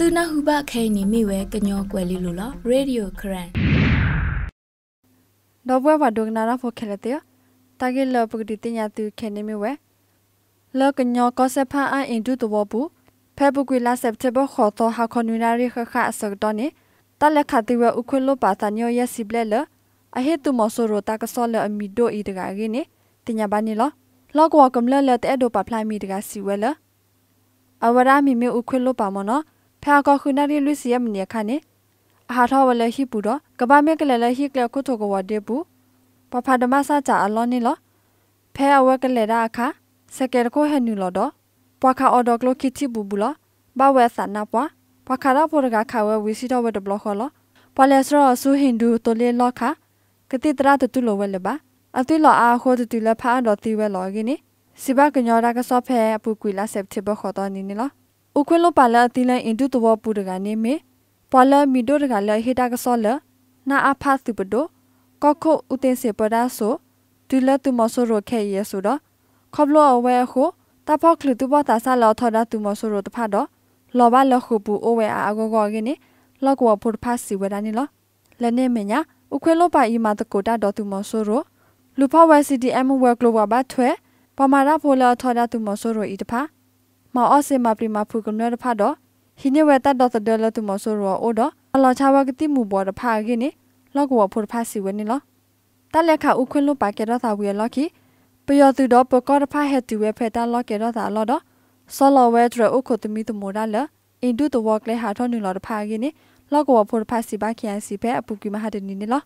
သူနဟုဘခဲနီမိဝဲကညောကွယ်လီလိုလားရေဒီယိုခရန်တော့ဘွဲဘာဒုကနာရာဖိုခဲလက်တဲ့တာဂေလပဂတိတညာသူခဲနေမိဝဲလောကညောကောဆက်ဖာအင်ဒူတဘောဘူးဖဲဘူကွေလာစက်တဘခေါ်တော့ဟာခွန်နူနာရီခခအစကတော်နေတလက်ခတိဝဲဥခွေလိုပါတာညောရစီဘလက်လအဟေတုမဆိုရတာကဆောလအမီဒိုဤတကရင်းနေတညာပါနေလောလောကဝကမလလက်တဲ့ဒိုပါဖလိုင်းမီတကစီဝဲလအဝရမီမေဥခွေလိုပါမနော်ဖျာကောခုနာရီလူစီယမနီခါနေအဟာထောဝလဟိပူတော့ကဘာမြက်ကလလဟိကလကုထောကဝဒေပူပဖဒမဆာချာအလောနီလောဖဲအဝက်ကလေရာအခါစကေရကိုဟနူလောတော့ပွာခါအော်ဒေါကလခိတိဘူဘူလောဘဝဲသနာပွာပခါရပေါ်ကခါဝဲဝီစီတော့ဝဒဘလောခောလောပလက်စရောဆူဟင်ဒူတိုလေလောခါကတိတရာတတူလောဝဲလပါအတိလောအားခိုးတူလဖာတော့တီဝဲလောကင်းနိစိဘကညောရာကစောဖဲအပူကွီလာဆက်တီဘခေါ်တော့နီနီလောဥခွင်းလပါလအတိလိုင်းအင်ဒုတဝပူတကနေမေပလမီဒိုတကလဟေတာကဆောလနာအဖာစုပဒိုကခုဥတင်စေပဒါဆိုတူလတူမဆိုရခဲရဲဆိုတော့ခဘလအဝဲခုတဖောက်ခလူတူပတာဆလောထဒတူမဆိုရတဖတ်တော့လောဘလခုပူအဝဲအာဂောဂောကနေလောက်ဝဖုတ်ဖတ်စီဝဒနီလလနဲ့မညာဥခွင်းလပါအီမာတကိုတာတော့တူမဆိုရလူဖဝဲစီဒီအမ်ဝဲဂလိုဘာဘတ်ထွဲပမာရဖိုလာထဒတူမဆိုရဤတဖတ်မောအစေမပရိမဖုကနော်တဖတော့ဟိနေဝဲတတ်တော့တဲ့လတ်သူမဆိုရောအိုတော့အလောချဝကတိမူဘောတဖာခင်းနေလောက်ကောဖို့ဖာစီဝဲနေလောတလက်ခဥခွင်းလို့ပါကေတော့သာဝီလော်ခီပျော်သူတော့ပကောတဖာဟက်သူဝဲဖဲတာလော်ကေတော့သာလော်တော့ဆော်လော်ဝဲဒရဥခုတမီတမောဒါလအင်ဒူတဝက်လေဟာထော်နူလော်တဖာခင်းနေလောက်ကောဖို့ဖာစီပါခီအစီဖဲအပူကီမဟာတနီနေလော်